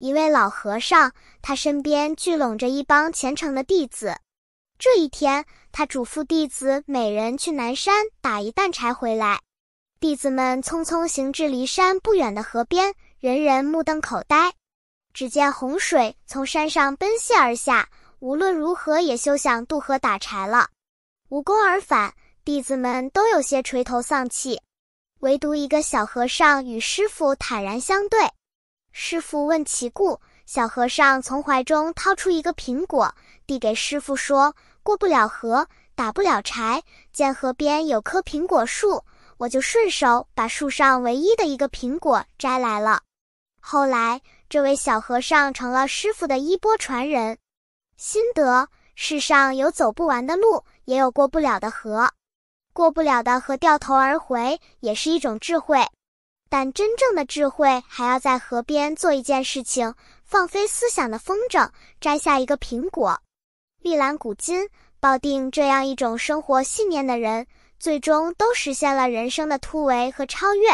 一位老和尚，他身边聚拢着一帮虔诚的弟子。这一天，他嘱咐弟子每人去南山打一担柴回来。弟子们匆匆行至离山不远的河边，人人目瞪口呆。只见洪水从山上奔泻而下，无论如何也休想渡河打柴了。无功而返，弟子们都有些垂头丧气。唯独一个小和尚与师傅坦然相对。师傅问其故，小和尚从怀中掏出一个苹果，递给师傅说：“过不了河，打不了柴。见河边有棵苹果树，我就顺手把树上唯一的一个苹果摘来了。”后来，这位小和尚成了师傅的衣钵传人。心得：世上有走不完的路，也有过不了的河。过不了的河，掉头而回，也是一种智慧。但真正的智慧还要在河边做一件事情：放飞思想的风筝，摘下一个苹果。历览古今，抱定这样一种生活信念的人，最终都实现了人生的突围和超越。